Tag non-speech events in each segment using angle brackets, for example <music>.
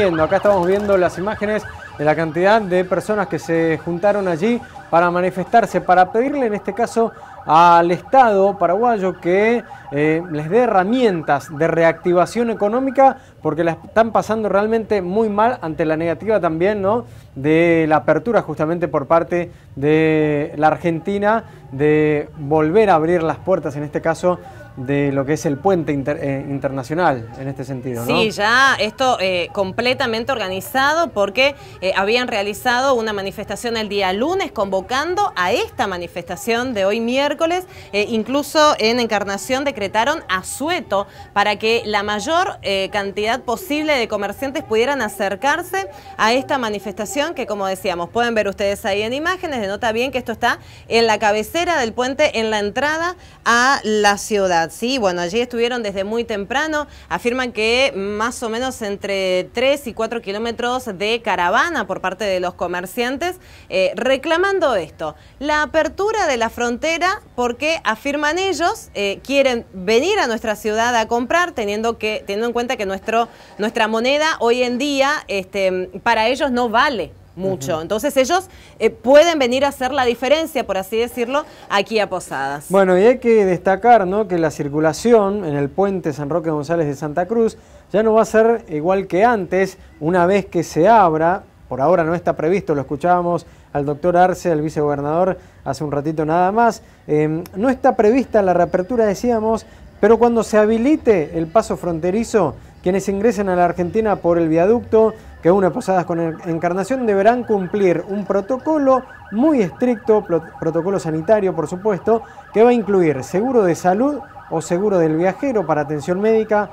Acá estamos viendo las imágenes de la cantidad de personas que se juntaron allí para manifestarse, para pedirle en este caso al Estado paraguayo que eh, les dé herramientas de reactivación económica porque la están pasando realmente muy mal ante la negativa también ¿no? de la apertura justamente por parte de la Argentina de volver a abrir las puertas en este caso de lo que es el puente eh, internacional en este sentido. Sí, ya esto eh, completamente organizado porque eh, habían realizado una manifestación el día lunes convocando a esta manifestación de hoy miércoles. incluso en Encarnación decretaron asueto para que la mayor cantidad posible de comerciantes pudieran acercarse a esta manifestación que como decíamos, pueden ver ustedes ahí en imágenes, denota bien que esto está en la cabecera del puente en la entrada a la ciudad. Sí, bueno, allí estuvieron desde muy temprano. Afirman que más o menos entre 3 y 4 kilómetros de caravana por parte de los comerciantes eh, reclamando esto. La apertura de la frontera porque afirman ellos eh, quieren venir a nuestra ciudad a comprar teniendo, que, teniendo en cuenta que nuestro, nuestra moneda hoy en día este, para ellos no vale mucho. Entonces ellos eh, pueden venir a hacer la diferencia, por así decirlo, aquí a Posadas. Bueno, y hay que destacar ¿no? que la circulación en el puente San Roque González de Santa Cruz ya no va a ser igual que antes, una vez que se abra, por ahora no está previsto, lo escuchábamos al doctor Arce, al vicegobernador, hace un ratito nada más, em, no está prevista la reapertura, decíamos, pero cuando se habilite el paso fronterizo, quienes ingresen a la Argentina por el viaducto, que una posadas con encarnación deberán cumplir un protocolo muy estricto, protocolo sanitario por supuesto, que va a incluir seguro de salud o seguro del viajero para atención médica,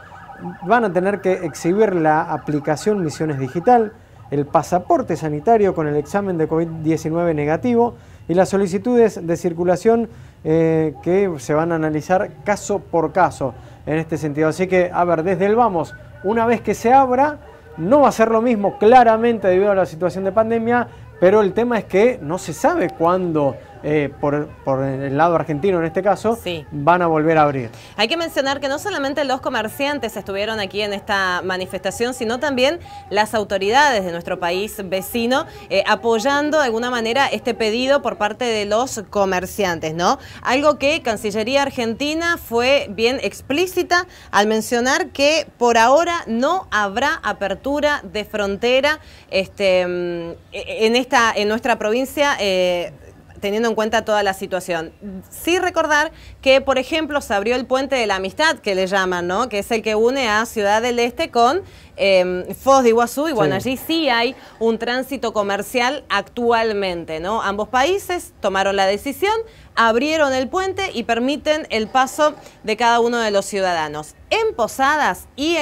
van a tener que exhibir la aplicación Misiones Digital, el pasaporte sanitario con el examen de COVID-19 negativo y las solicitudes de circulación eh, que se van a analizar caso por caso en este sentido. Así que, a ver, desde el vamos, una vez que se abra, no va a ser lo mismo claramente debido a la situación de pandemia, pero el tema es que no se sabe cuándo eh, por, por, el lado argentino en este caso, van a volver a abrir. Hay que mencionar que no solamente los comerciantes estuvieron aquí en esta manifestación, sino también las autoridades de nuestro país vecino eh, apoyando de alguna manera este pedido por parte de los comerciantes, ¿no? Algo que Cancillería Argentina fue bien explícita al mencionar que por ahora no habrá apertura de frontera este, mm, e, e, en, esta, en nuestra provincia. Eh, teniendo en cuenta toda la situación. Sí recordar que, por ejemplo, se abrió el puente de la amistad, que le llaman, ¿no? Que es el que une a Ciudad del Este con em, Foz de Iguazú. Y bueno, allí sí hay un tránsito comercial actualmente, ¿no? Ambos países tomaron la decisión, abrieron el puente y permiten el paso de cada uno de los ciudadanos en Posadas y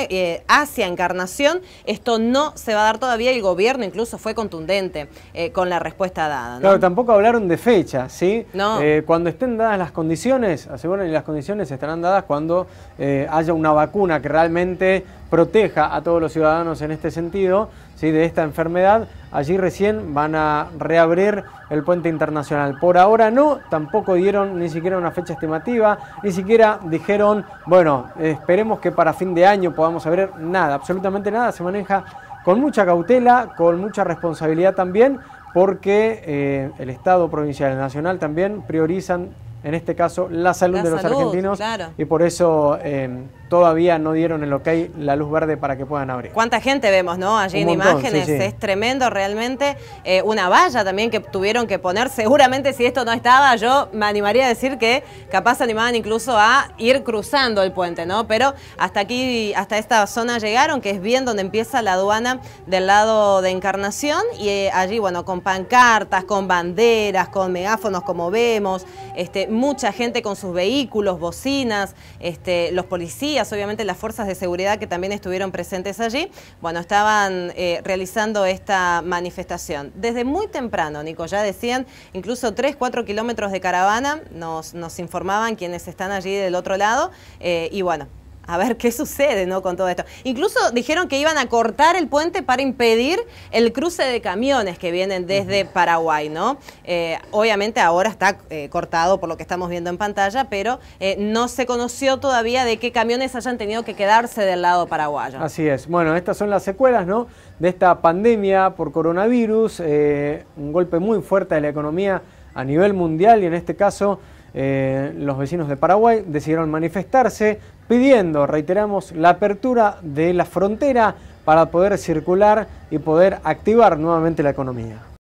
hacia eh, Encarnación, esto no se va a dar todavía. El gobierno incluso fue contundente eh, con la respuesta dada. ¿no? Claro, tampoco hablaron de fecha, ¿sí? Eh, cuando estén dadas las condiciones, aseguran y las condiciones estarán dadas cuando haya una vacuna que realmente proteja a todos los ciudadanos en este sentido, ¿sí? de esta enfermedad, allí recién van a reabrir el puente internacional. Por ahora no, tampoco dieron ni siquiera una fecha estimativa, ni siquiera dijeron, bueno, esperemos que para fin de año podamos abrir nada, absolutamente nada, se maneja con mucha cautela, con mucha responsabilidad también, porque eh, el Estado provincial y nacional también priorizan, en este caso, la salud de los argentinos y por eso... Eh, todavía no dieron el hay la luz verde para que puedan abrir. ¿Cuánta gente vemos, no? Allí en imágenes, es tremendo realmente. Eh, una valla también que tuvieron que poner, seguramente si esto no estaba, yo me animaría a decir que capaz animaban incluso a ir cruzando el puente, ¿no? Pero hasta aquí, hasta esta zona llegaron, que es bien donde empieza la aduana del lado de Encarnación, y eh, allí, bueno, con pancartas, con banderas, con megáfonos, como vemos, este, mucha gente con sus vehículos, bocinas, este, los policías, obviamente las fuerzas de seguridad que también estuvieron presentes allí, bueno, estaban eh, realizando esta manifestación. Desde muy temprano, Nico, ya decían, incluso 3, 4 kilómetros de caravana, nos, informaban quienes están allí del otro lado, eh, y bueno, <laughs> a ver qué sucede ¿no? con todo esto. Incluso dijeron que iban a cortar el puente para impedir el cruce de camiones que vienen desde Paraguay, ¿no? Eh, obviamente ahora está eh, cortado por lo que estamos viendo en pantalla, pero eh, no se conoció todavía de qué camiones hayan tenido que quedarse del lado paraguayo. Así es. Bueno, estas son las secuelas, ¿no? De esta pandemia por coronavirus, un golpe muy fuerte de la economía a nivel mundial y en este caso eh, los vecinos de Paraguay decidieron manifestarse pidiendo, reiteramos, la apertura de la frontera para poder circular y poder activar nuevamente la economía.